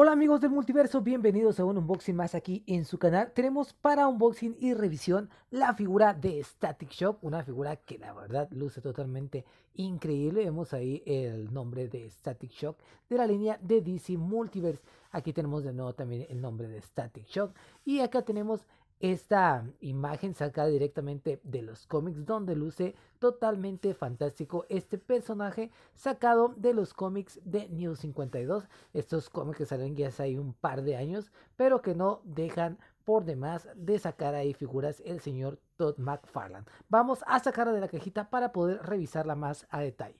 Hola amigos del multiverso, bienvenidos a un unboxing más aquí en su canal. Tenemos para unboxing y revisión la figura de Static Shock, una figura que la verdad luce totalmente increíble. Vemos ahí el nombre de Static Shock de la línea de DC Multiverse. Aquí tenemos de nuevo también el nombre de Static Shock y acá tenemos esta imagen sacada directamente de los cómics donde luce totalmente fantástico este personaje sacado de los cómics de New 52. Estos cómics que salen ya hace un par de años, pero que no dejan por demás de sacar ahí figuras el señor Todd McFarlane. Vamos a sacarla de la cajita para poder revisarla más a detalle.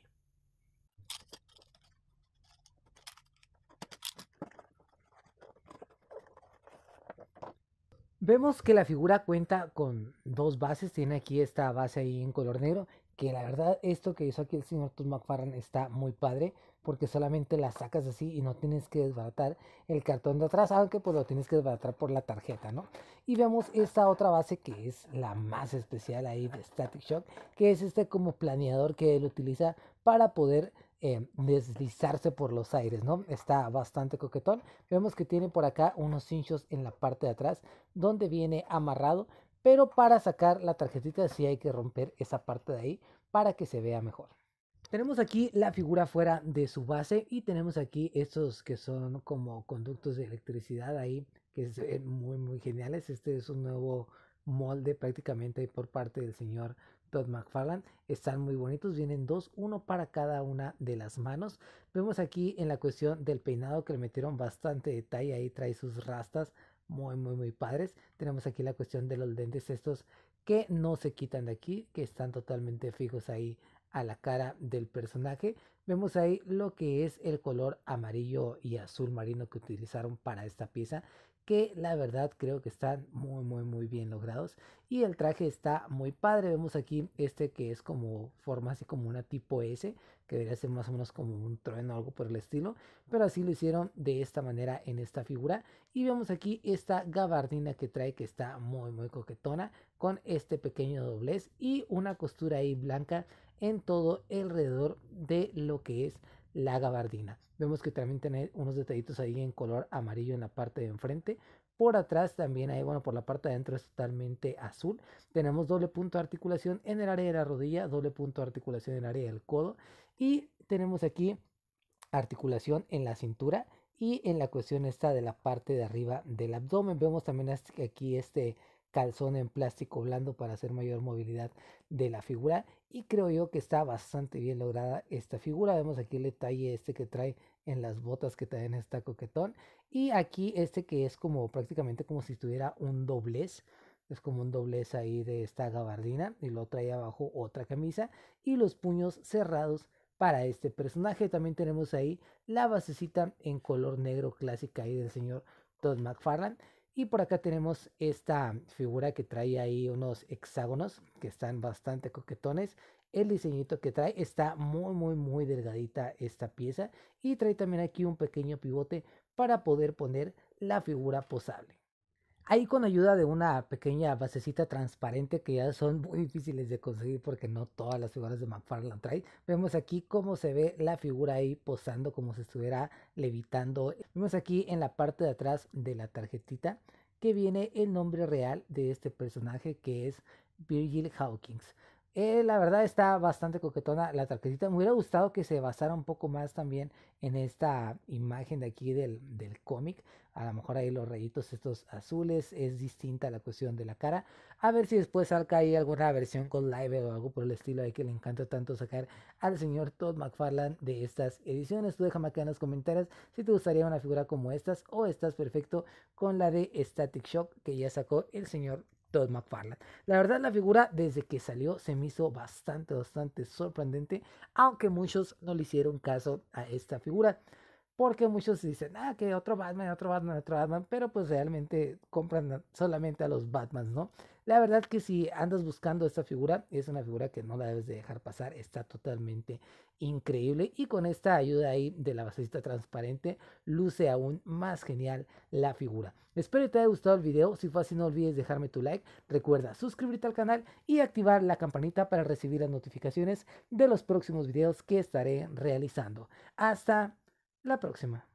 Vemos que la figura cuenta con dos bases. Tiene aquí esta base ahí en color negro. Que la verdad, esto que hizo aquí el señor Tom McFarlane está muy padre. Porque solamente la sacas así y no tienes que desbaratar el cartón de atrás. Aunque pues lo tienes que desbaratar por la tarjeta, ¿no? Y vemos esta otra base que es la más especial ahí de Static Shock. Que es este como planeador que él utiliza para poder Em, deslizarse por los aires, ¿no? Está bastante coquetón. Vemos que tiene por acá unos hinchos en la parte de atrás, donde viene amarrado, pero para sacar la tarjetita sí hay que romper esa parte de ahí para que se vea mejor. Tenemos aquí la figura fuera de su base y tenemos aquí estos que son como conductos de electricidad ahí, que ven muy, muy geniales. Este es un nuevo molde prácticamente por parte del señor Todd McFarland, Están muy bonitos, vienen dos, uno para cada una de las manos. Vemos aquí en la cuestión del peinado que le metieron bastante detalle, ahí trae sus rastas muy, muy, muy padres. Tenemos aquí la cuestión de los dentes estos que no se quitan de aquí, que están totalmente fijos ahí a la cara del personaje. Vemos ahí lo que es el color amarillo y azul marino que utilizaron para esta pieza, que la verdad creo que están muy muy muy bien logrados y el traje está muy padre vemos aquí este que es como forma así como una tipo S que debería ser más o menos como un trueno o algo por el estilo pero así lo hicieron de esta manera en esta figura y vemos aquí esta gabardina que trae que está muy muy coquetona con este pequeño doblez y una costura ahí blanca en todo alrededor de lo que es la gabardina. Vemos que también tiene unos detallitos ahí en color amarillo en la parte de enfrente. Por atrás también hay, bueno, por la parte de adentro es totalmente azul. Tenemos doble punto de articulación en el área de la rodilla, doble punto de articulación en el área del codo. Y tenemos aquí articulación en la cintura y en la cuestión esta de la parte de arriba del abdomen. Vemos también este, aquí este calzón en plástico blando para hacer mayor movilidad de la figura y creo yo que está bastante bien lograda esta figura vemos aquí el detalle este que trae en las botas que también esta coquetón y aquí este que es como prácticamente como si tuviera un doblez es como un doblez ahí de esta gabardina y lo trae abajo otra camisa y los puños cerrados para este personaje también tenemos ahí la basecita en color negro clásica ahí del señor Todd McFarlane y por acá tenemos esta figura que trae ahí unos hexágonos que están bastante coquetones. El diseñito que trae está muy, muy, muy delgadita esta pieza. Y trae también aquí un pequeño pivote para poder poner la figura posable. Ahí con ayuda de una pequeña basecita transparente que ya son muy difíciles de conseguir porque no todas las figuras de McFarland trae. Vemos aquí cómo se ve la figura ahí posando como si estuviera levitando. Vemos aquí en la parte de atrás de la tarjetita que viene el nombre real de este personaje que es Virgil Hawkins. Eh, la verdad está bastante coquetona la tarjetita. Me hubiera gustado que se basara un poco más también en esta imagen de aquí del, cómic. A lo mejor ahí los rayitos estos azules es distinta la cuestión de la cara. A ver si después salga ahí alguna versión con live o algo por el estilo ahí que le encanta tanto sacar al señor Todd McFarlane de estas ediciones. Tú déjame acá en los comentarios si te gustaría una figura como estas o estás perfecto con la de Static Shock que ya sacó el señor Todd McFarlane. La verdad, la figura desde que salió se me hizo bastante, bastante sorprendente, aunque muchos no le hicieron caso a esta figura. Porque muchos dicen, ah, que otro Batman, otro Batman, otro Batman, pero pues realmente compran solamente a los Batmans, ¿no? La verdad que si andas buscando esta figura, es una figura que no la debes de dejar pasar, está totalmente increíble y con esta ayuda ahí de la basecita transparente luce aún más genial la figura. Espero que te haya gustado el video, si fue así no olvides dejarme tu like, recuerda suscribirte al canal y activar la campanita para recibir las notificaciones de los próximos videos que estaré realizando. Hasta la próxima.